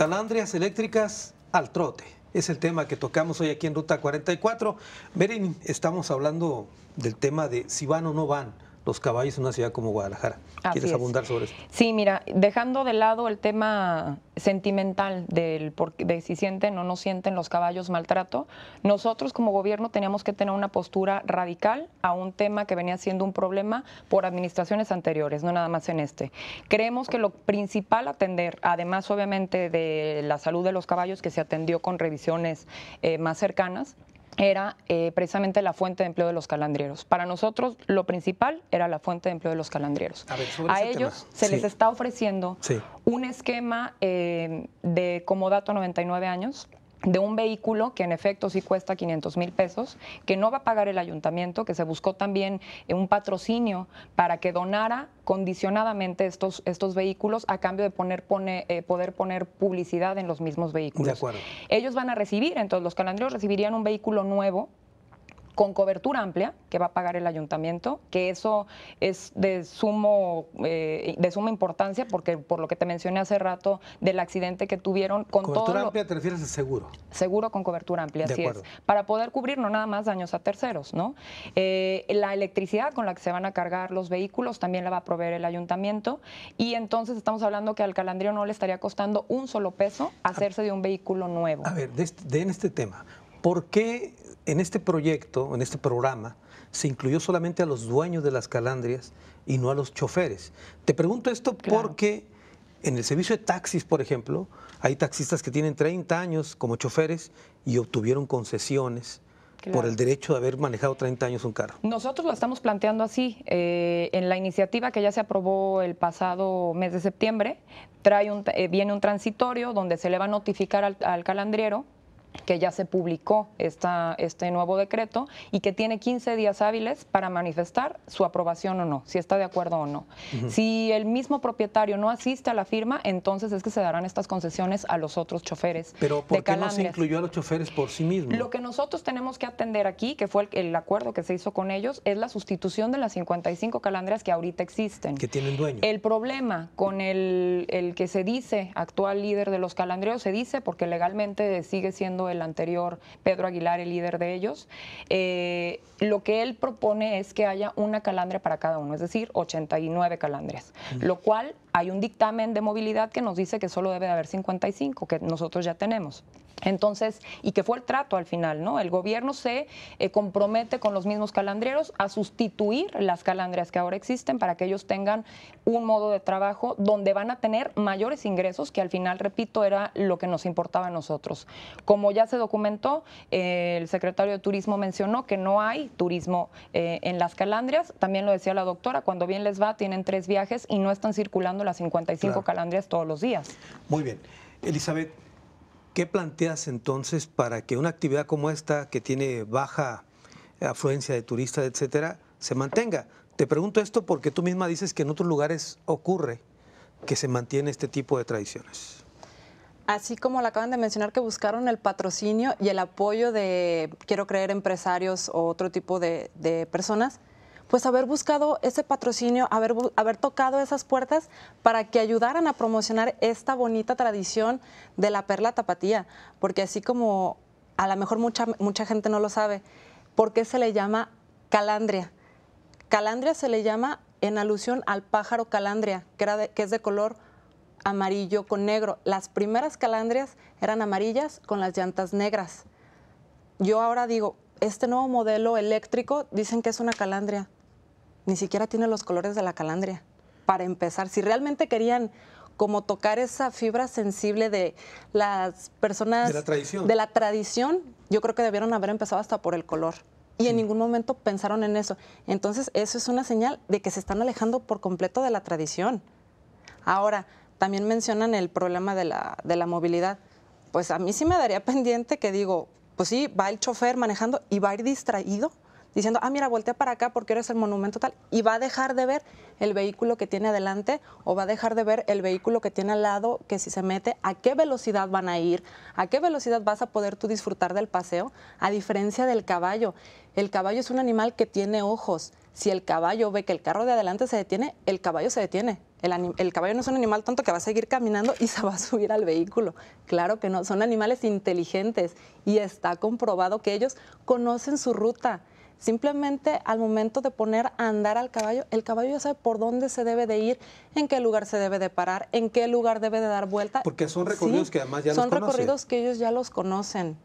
Calandrias eléctricas al trote. Es el tema que tocamos hoy aquí en Ruta 44. Verín estamos hablando del tema de si van o no van los caballos en una ciudad como Guadalajara. ¿Quieres abundar sobre esto? Sí, mira, dejando de lado el tema sentimental del por, de si sienten o no sienten los caballos maltrato, nosotros como gobierno teníamos que tener una postura radical a un tema que venía siendo un problema por administraciones anteriores, no nada más en este. Creemos que lo principal atender, además obviamente de la salud de los caballos que se atendió con revisiones eh, más cercanas, era eh, precisamente la fuente de empleo de los calandrieros. Para nosotros lo principal era la fuente de empleo de los calandrieros. A, ellos se les está ofreciendo un esquema eh, de, como dato, 99 años de un vehículo que en efecto sí cuesta 500 mil pesos, que no va a pagar el ayuntamiento, que se buscó también eh, un patrocinio para que donara condicionadamente estos, estos vehículos a cambio de poner, pone, eh, poder poner publicidad en los mismos vehículos. De acuerdo. Ellos van a recibir, entonces los calandreros recibirían un vehículo nuevo con cobertura amplia que va a pagar el ayuntamiento, que eso es de, sumo, eh, de suma importancia porque por lo que te mencioné hace rato del accidente que tuvieron con todo ¿Cobertura amplia te refieres seguro. Seguro con cobertura amplia, así es. Para poder cubrir no nada más daños a terceros, ¿no? Eh, la electricidad con la que se van a cargar los vehículos también la va a proveer el ayuntamiento y entonces estamos hablando que al calandrío no le estaría costando un solo peso hacerse de un vehículo nuevo. A ver, de este, en este tema, ¿por qué en este proyecto, en este programa, se incluyó solamente a los dueños de las calandrias y no a los choferes. Te pregunto esto porque en el servicio de taxis, por ejemplo, hay taxistas que tienen 30 años como choferes y obtuvieron concesiones. por el derecho de haber manejado 30 años un carro. Nosotros lo estamos planteando así. Eh, en la iniciativa que ya se aprobó el pasado mes de septiembre, trae un, eh, viene un transitorio donde se le va a notificar al calandriero que ya se publicó esta, este nuevo decreto y que tiene 15 días hábiles para manifestar su aprobación o no, si está de acuerdo o no. Si el mismo propietario no asiste a la firma, entonces es que se darán estas concesiones a los otros choferes. Pero ¿por qué no se incluyó a los choferes por sí mismos? Lo que nosotros tenemos que atender aquí, que fue el, acuerdo que se hizo con ellos, es la sustitución de las 55 calandrias que ahorita existen. Que tienen dueño. El problema con el, el que se dice actual líder de los calandreos, se dice porque legalmente sigue siendo el anterior Pedro Aguilar, el líder de ellos. Eh, lo que él propone es que haya una calandria para cada uno, es decir, 89 calandrias, lo cual hay un dictamen de movilidad que nos dice que solo debe de haber 55, que nosotros ya tenemos. Entonces, y que fue el trato al final, ¿no? El gobierno se eh, compromete con los mismos calandreros a sustituir las calandrias que ahora existen para que ellos tengan un modo de trabajo donde van a tener mayores ingresos, que al final, repito, era lo que nos importaba a nosotros. Como ya se documentó, eh, el secretario de Turismo mencionó que no hay turismo eh, en las calandrias, también lo decía la doctora, cuando bien les va, tienen tres viajes y no están circulando las 55 calandrias todos los días. Muy bien. Elizabeth, ¿qué planteas entonces para que una actividad como esta, que tiene baja afluencia de turistas, etcétera, se mantenga? Te pregunto esto porque tú misma dices que en otros lugares ocurre que se mantiene este tipo de tradiciones. Así como le acaban de mencionar, que buscaron el patrocinio y el apoyo de, quiero creer, empresarios o otro tipo de personas, pues haber buscado ese patrocinio, haber, haber tocado esas puertas para que ayudaran a promocionar esta bonita tradición de la perla tapatía, porque así como a lo mejor mucha, mucha gente no lo sabe, ¿por qué se le llama calandria? Calandria se le llama en alusión al pájaro calandria, que, que es de color amarillo con negro. Las primeras calandrias eran amarillas con las llantas negras. Yo ahora digo, este nuevo modelo eléctrico dicen que es una calandria ni siquiera tiene los colores de la calandria. Para empezar, si realmente querían como tocar esa fibra sensible de las personas de la tradición, de la tradición yo creo que debieron haber empezado hasta por el color. Y en ningún momento pensaron en eso. Entonces, eso es una señal de que se están alejando por completo de la tradición. Ahora, también mencionan el problema de la, de la movilidad. Pues a mí sí me daría pendiente que digo, pues sí, va el chofer manejando y va a ir distraído diciendo, ah, mira, voltea para acá porque eres el monumento tal, y va a dejar de ver el vehículo que tiene adelante o va a dejar de ver el vehículo que tiene al lado, que si se mete, a qué velocidad van a ir, a qué velocidad vas a poder tú disfrutar del paseo, a diferencia del caballo. El caballo es un animal que tiene ojos. Si el caballo ve que el carro de adelante se detiene, el caballo se detiene. El, el, caballo no es un animal tonto que va a seguir caminando y se va a subir al vehículo. Claro que no, son animales inteligentes y está comprobado que ellos conocen su ruta. Simplemente al momento de poner a andar al caballo, el caballo ya sabe por dónde se debe de ir, en qué lugar se debe de parar, en qué lugar debe de dar vuelta. Porque son recorridos que además ya los conocen. Son recorridos que ellos ya los conocen.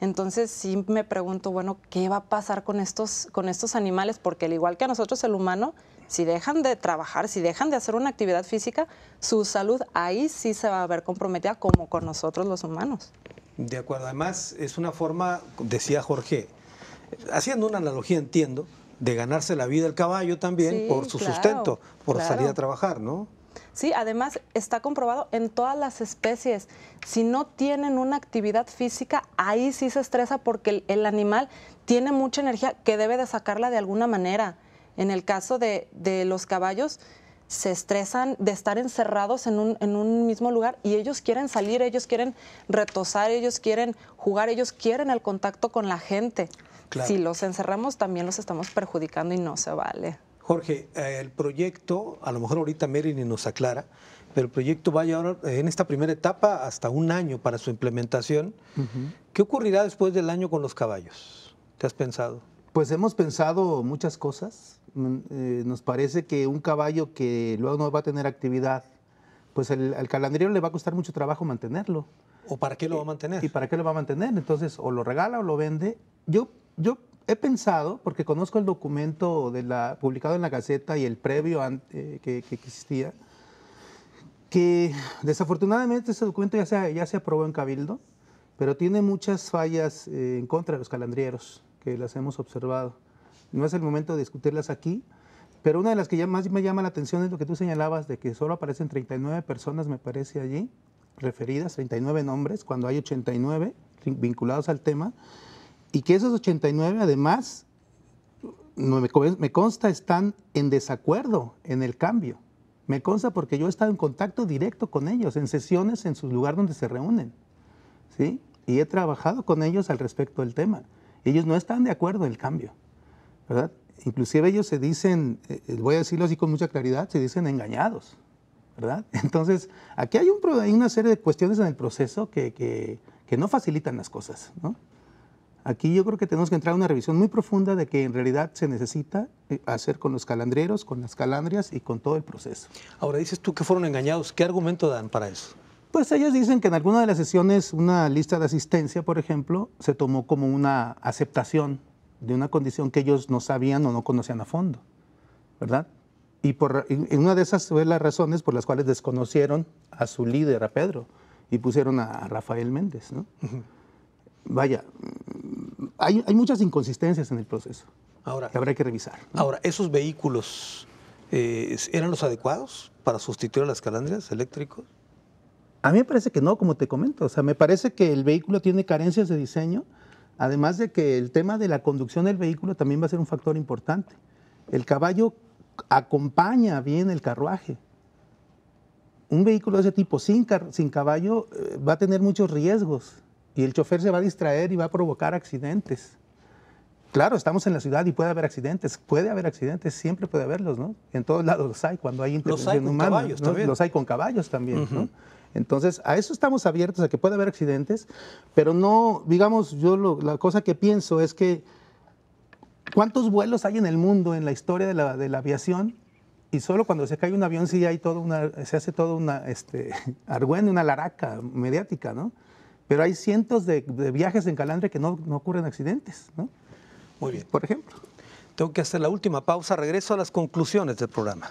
Entonces sí me pregunto, bueno, ¿qué va a pasar con estos, con estos animales? Porque al igual que a nosotros el humano, si dejan de trabajar, si dejan de hacer una actividad física, su salud ahí sí se va a ver comprometida como con nosotros los humanos. De acuerdo, además es una forma, decía Jorge, haciendo una analogía, entiendo, de ganarse la vida el caballo también por su sustento, por salir a trabajar, ¿no? Sí, además está comprobado en todas las especies. Si no tienen una actividad física, ahí sí se estresa porque el, animal tiene mucha energía que debe de sacarla de alguna manera. En el caso de los caballos, se estresan de estar encerrados en un, en un, mismo lugar y ellos quieren salir, ellos quieren retosar, ellos quieren jugar, ellos quieren el contacto con la gente. Si los encerramos también los estamos perjudicando y no se vale. Jorge, eh, el proyecto, a lo mejor ahorita Merini nos aclara, pero el proyecto va a llevar eh, en esta primera etapa hasta un año para su implementación. ¿Qué ocurrirá después del año con los caballos? ¿Te has pensado? Pues hemos pensado muchas cosas. Mm, eh, nos parece que un caballo que luego no va a tener actividad, pues el, al calandrero le va a costar mucho trabajo mantenerlo. ¿O para qué lo va a mantener? ¿Y para qué lo va a mantener? Entonces, o lo regala o lo vende. Yo, yo he pensado, porque conozco el documento publicado en la Gaceta y el previo eh, que, existía, que desafortunadamente ese documento ya se, ya se aprobó en Cabildo, pero tiene muchas fallas eh, en contra de los calandrieros que las hemos observado. No es el momento de discutirlas aquí, pero una de las que más me llama la atención es lo que tú señalabas de que solo aparecen 39 personas, me parece allí, referidas, 39 nombres, cuando hay 89 vinculados al tema, y que esos 89 además, me consta, están en desacuerdo en el cambio. Me consta porque yo he estado en contacto directo con ellos, en sesiones en su lugar donde se reúnen. ¿sí? Y he trabajado con ellos al respecto del tema ellos no están de acuerdo en el cambio, ¿verdad? Inclusive ellos se dicen, eh, eh, voy a decirlo así con mucha claridad, se dicen engañados, ¿verdad? Entonces, aquí hay, un, hay una serie de cuestiones en el proceso que, no facilitan las cosas, ¿no? Aquí yo creo que tenemos que entrar a una revisión muy profunda de que en realidad se necesita eh, hacer con los calandreros, con las calandrias y con todo el proceso. Ahora dices tú que fueron engañados. ¿Qué argumento dan para eso? Pues ellos dicen que en alguna de las sesiones una lista de asistencia, por ejemplo, se tomó como una aceptación de una condición que ellos no sabían o no conocían a fondo, ¿verdad? Y por, en una de esas fue las razones por las cuales desconocieron a su líder, a Pedro, y pusieron a Rafael Méndez, Vaya, hay, muchas inconsistencias en el proceso ahora, que habrá que revisar. Ahora, ¿esos vehículos eh, eran los adecuados para sustituir a las calandrias eléctricos? A mí me parece que no, como te comento. O sea, me parece que el vehículo tiene carencias de diseño, además de que el tema de la conducción del vehículo también va a ser un factor importante. El caballo acompaña bien el carruaje. Un vehículo de ese tipo sin, sin caballo eh, va a tener muchos riesgos y el chofer se va a distraer y va a provocar accidentes. Claro, estamos en la ciudad y puede haber accidentes, puede haber accidentes, siempre puede haberlos, ¿no? En todos lados los hay cuando hay intervención los hay con humana, caballos, Los hay con caballos también, ¿no? Entonces, a eso estamos abiertos, a que puede haber accidentes, pero no, digamos, yo la cosa que pienso es que ¿cuántos vuelos hay en el mundo en la historia de la, aviación? Y solo cuando se cae un avión sí hay todo una, se hace todo una este, una laraca mediática, ¿no? Pero hay cientos de, viajes en Calandre que no, no ocurren accidentes, ¿no? Muy bien. Por ejemplo. Tengo que hacer la última pausa. Regreso a las conclusiones del programa.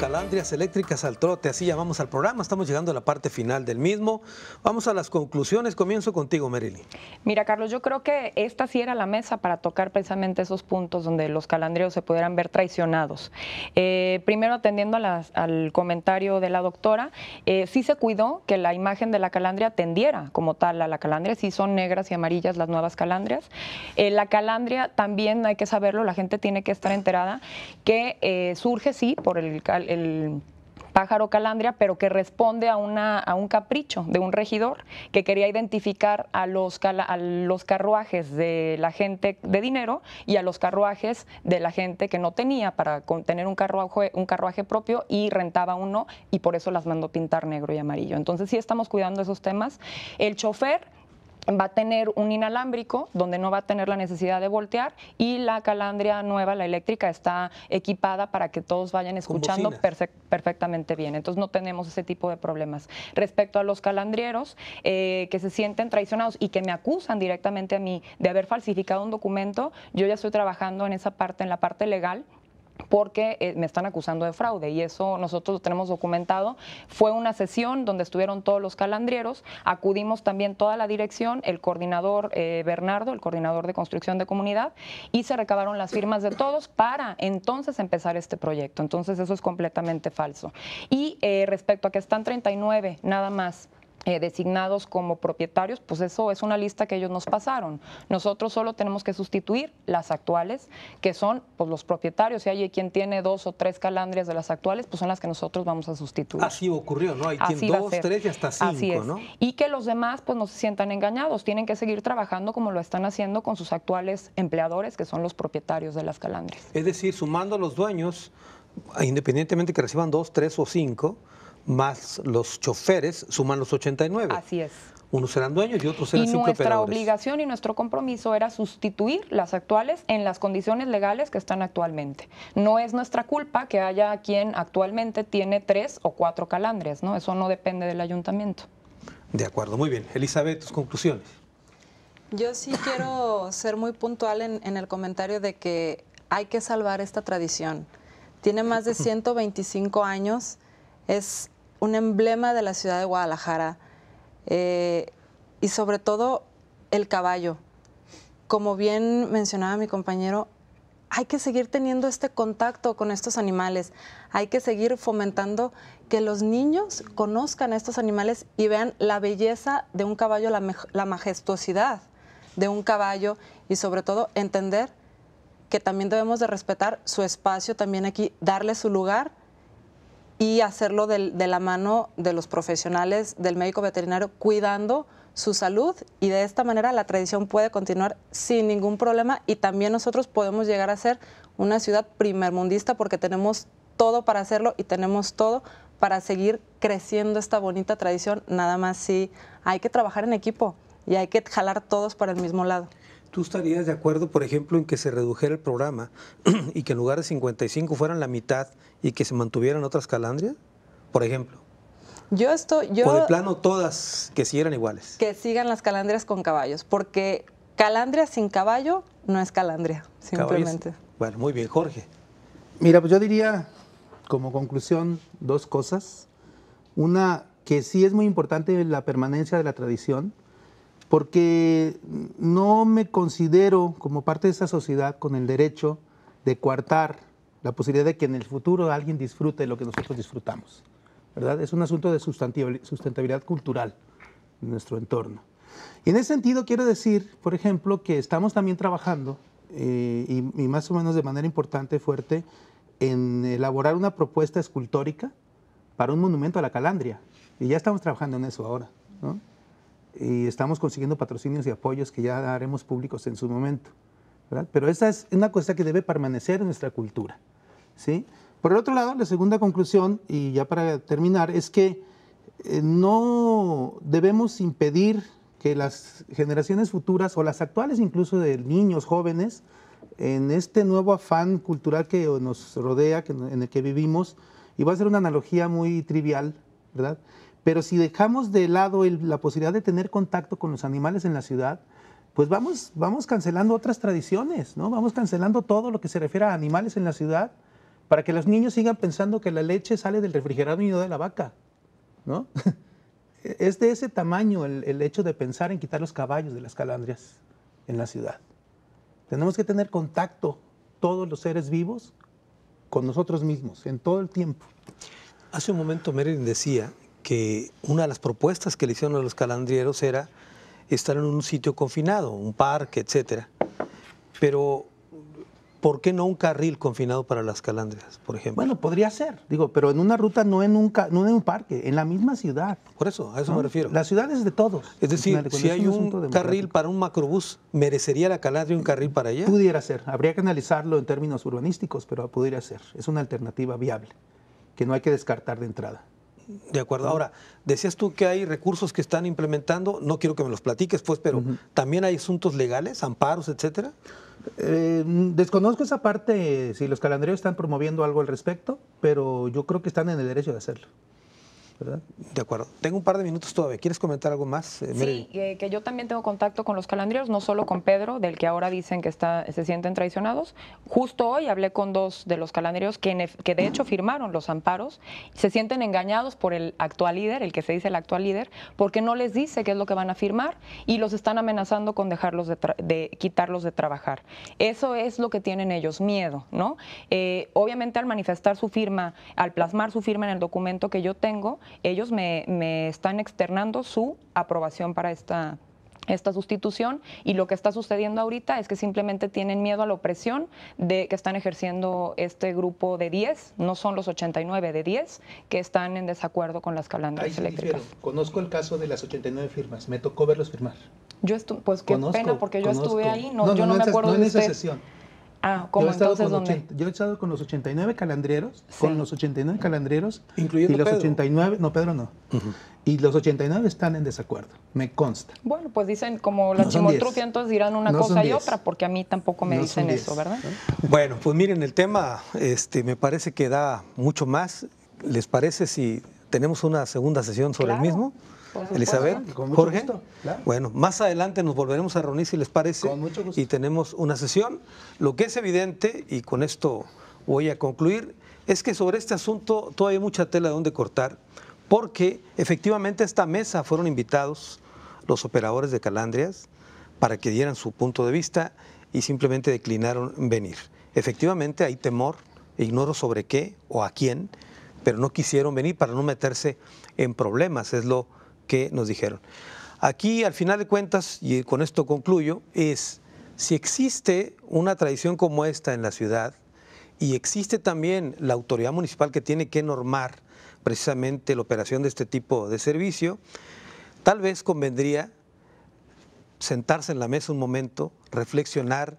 Calandrias eléctricas al trote, así llamamos al programa. Estamos llegando a la parte final del mismo. Vamos a las conclusiones. Comienzo contigo, Merili. Mira, Carlos, yo creo que esta sí era la mesa para tocar precisamente esos puntos donde los calandreos se pudieran ver traicionados. Eh, primero, atendiendo al comentario de la doctora, eh, sí se cuidó que la imagen de la calandria tendiera como tal a la calandria. Sí son negras y amarillas las nuevas calandrias. Eh, la calandria también hay que saberlo, la gente tiene que estar enterada, que surge sí por el el, pájaro calandria, pero que responde a, una, a un capricho de un regidor que quería identificar a los, a los carruajes de la gente de dinero y a los carruajes de la gente que no tenía para tener un carruaje, un carruaje propio y rentaba uno y por eso las mandó pintar negro y amarillo. Entonces sí estamos cuidando esos temas. El chofer va a tener un inalámbrico donde no va a tener la necesidad de voltear y la calandria nueva, la eléctrica, está equipada para que todos vayan escuchando perfectamente bien. Entonces no tenemos ese tipo de problemas. Respecto a los calandrieros eh, que se sienten traicionados y que me acusan directamente a mí de haber falsificado un documento, yo ya estoy trabajando en esa parte, en la parte legal porque eh, me están acusando de fraude y eso nosotros lo tenemos documentado. Fue una sesión donde estuvieron todos los calandrieros, acudimos también toda la dirección, el coordinador eh, Bernardo, el coordinador de construcción de comunidad, y se recabaron las firmas de todos para entonces empezar este proyecto. Entonces eso es completamente falso. Y eh, respecto a que están 39 nada más eh, designados como propietarios, pues eso es una lista que ellos nos pasaron. Nosotros solo tenemos que sustituir las actuales, que son pues, los propietarios. Si hay quien tiene dos o tres calandrias de las actuales, pues son las que nosotros vamos a sustituir. Así ocurrió, ¿no? Hay quien dos, tres y hasta cinco, ¿no? Y que los demás pues no se sientan engañados. Tienen que seguir trabajando como lo están haciendo con sus actuales empleadores, que son los propietarios de las calandrias. Es decir, sumando a los dueños, independientemente que reciban dos, tres o cinco, más los choferes suman los 89. Así es. Unos serán dueños y otros eran y Nuestra obligación y nuestro compromiso era sustituir las actuales en las condiciones legales que están actualmente. No es nuestra culpa que haya quien actualmente tiene tres o cuatro calandres, ¿no? Eso no depende del ayuntamiento. De acuerdo, muy bien. Elizabeth, tus conclusiones. Yo sí quiero ser muy puntual en, en el comentario de que hay que salvar esta tradición. Tiene más de 125 años, es un emblema de la ciudad de Guadalajara eh, y sobre todo el caballo. Como bien mencionaba mi compañero, hay que seguir teniendo este contacto con estos animales, hay que seguir fomentando que los niños conozcan a estos animales y vean la belleza de un caballo, la, la majestuosidad de un caballo y sobre todo entender que también debemos de respetar su espacio, también aquí darle su lugar y hacerlo de, la mano de los profesionales, del médico veterinario, cuidando su salud y de esta manera la tradición puede continuar sin ningún problema y también nosotros podemos llegar a ser una ciudad primermundista porque tenemos todo para hacerlo y tenemos todo para seguir creciendo esta bonita tradición, nada más si hay que trabajar en equipo y hay que jalar todos para el mismo lado. ¿Tú estarías de acuerdo, por ejemplo, en que se redujera el programa y que en lugar de 55 fueran la mitad y que se mantuvieran otras calandrias? Por ejemplo. Yo estoy. Yo, o de plano todas que siguieran iguales. Que sigan las calandrias con caballos, porque calandria sin caballo no es calandria, simplemente. Bueno, muy bien, Jorge. Mira, pues yo diría como conclusión dos cosas. Una, que sí es muy importante la permanencia de la tradición, porque no me considero como parte de esa sociedad con el derecho de coartar la posibilidad de que en el futuro alguien disfrute lo que nosotros disfrutamos. ¿verdad? Es un asunto de sustentabilidad cultural en nuestro entorno. Y en ese sentido quiero decir, por ejemplo, que estamos también trabajando, eh, y, más o menos de manera importante, fuerte, en elaborar una propuesta escultórica para un monumento a la Calandria. Y ya estamos trabajando en eso ahora. ¿no? y estamos consiguiendo patrocinios y apoyos que ya haremos públicos en su momento. Pero esa es una cosa que debe permanecer en nuestra cultura. ¿sí? Por el otro lado, la segunda conclusión, y ya para terminar, es que eh, no debemos impedir que las generaciones futuras o las actuales incluso de niños, jóvenes, en este nuevo afán cultural que nos rodea, en el que vivimos, y va a ser una analogía muy trivial, ¿verdad? Pero si dejamos de lado la posibilidad de tener contacto con los animales en la ciudad, pues vamos, cancelando otras tradiciones, ¿no? Vamos cancelando todo lo que se refiere a animales en la ciudad para que los niños sigan pensando que la leche sale del refrigerador y no de la vaca, ¿no? es de ese tamaño el, hecho de pensar en quitar los caballos de las calandrias en la ciudad. Tenemos que tener contacto todos los seres vivos con nosotros mismos en todo el tiempo. Hace un momento Meryl decía que una de las propuestas que le hicieron a los calandrieros era estar en un sitio confinado, un parque, etc. Pero ¿por qué no un carril confinado para las calandrias, por ejemplo? Bueno, podría ser, digo, pero en una ruta, no en un, parque, en la misma ciudad. Por eso, a eso me refiero. La ciudad es de todos. Es decir, si hay un, carril para un macrobús, ¿merecería la calandria un carril para allá? Pudiera ser, habría que analizarlo en términos urbanísticos, pero pudiera ser. Es una alternativa viable, que no hay que descartar de entrada. De acuerdo. Ahora, decías tú que hay recursos que están implementando, no quiero que me los platiques, pues, pero también hay asuntos legales, amparos, etcétera. Eh, desconozco esa parte, si los calendarios están promoviendo algo al respecto, pero yo creo que están en el derecho de hacerlo. De acuerdo. Tengo un par de minutos todavía. ¿Quieres comentar algo más? Eh, sí, eh, que yo también tengo contacto con los calandrios, no solo con Pedro, del que ahora dicen que está, se sienten traicionados. Justo hoy hablé con dos de los calandrios que, que de hecho firmaron los amparos. Se sienten engañados por el actual líder, el que se dice el actual líder, porque no les dice qué es lo que van a firmar y los están amenazando con dejarlos de, quitarlos de trabajar. Eso es lo que tienen ellos, miedo, ¿no? Eh, obviamente al manifestar su firma, al plasmar su firma en el documento que yo tengo, ellos me, están externando su aprobación para esta sustitución y lo que está sucediendo ahorita es que simplemente tienen miedo a la opresión de que están ejerciendo este grupo de 10, no son los 89 de 10 que están en desacuerdo con las calandras eléctricas. Conozco el caso de las 89 firmas, me tocó verlos firmar. Yo pues qué pena porque yo estuve ahí, no, yo no, me acuerdo en de esa sesión. Ah, como yo he estado con Yo he estado con los 89 calandreros, con los 89 calandreros. Incluyendo y los 89, no, Pedro no. Y los 89 están en desacuerdo, me consta. Bueno, pues dicen como la no entonces dirán una cosa y otra, porque a mí tampoco me dicen eso, ¿verdad? Bueno, pues miren, el tema este, me parece que da mucho más. ¿Les parece si tenemos una segunda sesión sobre el mismo? Elizabeth, Jorge. Bueno, más adelante nos volveremos a reunir si les parece. Y tenemos una sesión. Lo que es evidente, y con esto voy a concluir, es que sobre este asunto todavía hay mucha tela de donde cortar, porque efectivamente a esta mesa fueron invitados los operadores de Calandrias para que dieran su punto de vista y simplemente declinaron venir. Efectivamente hay temor, ignoro sobre qué o a quién, pero no quisieron venir para no meterse en problemas, es lo que nos dijeron. Aquí, al final de cuentas, y con esto concluyo, es si existe una tradición como esta en la ciudad y existe también la autoridad municipal que tiene que normar precisamente la operación de este tipo de servicio, tal vez convendría sentarse en la mesa un momento, reflexionar,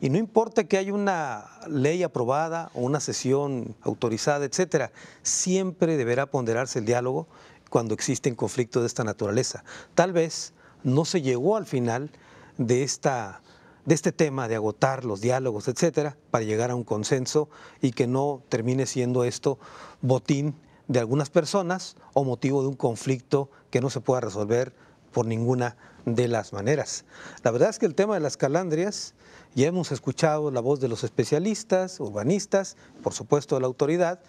y no importa que haya una ley aprobada o una sesión autorizada, etcétera, siempre deberá ponderarse el diálogo cuando existen conflictos de esta naturaleza. Tal vez no se llegó al final de, esta, de este tema de agotar los diálogos, etcétera, para llegar a un consenso y que no termine siendo esto botín de algunas personas o motivo de un conflicto que no se pueda resolver por ninguna de las maneras. La verdad es que el tema de las calandrias, ya hemos escuchado la voz de los especialistas, urbanistas, por supuesto de la autoridad,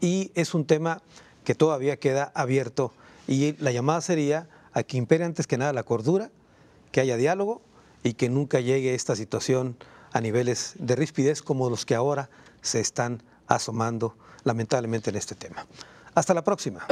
y es un tema que todavía queda abierto y la llamada sería a que impere antes que nada la cordura, que haya diálogo y que nunca llegue esta situación a niveles de rispidez como los que ahora se están asomando lamentablemente en este tema. Hasta la próxima.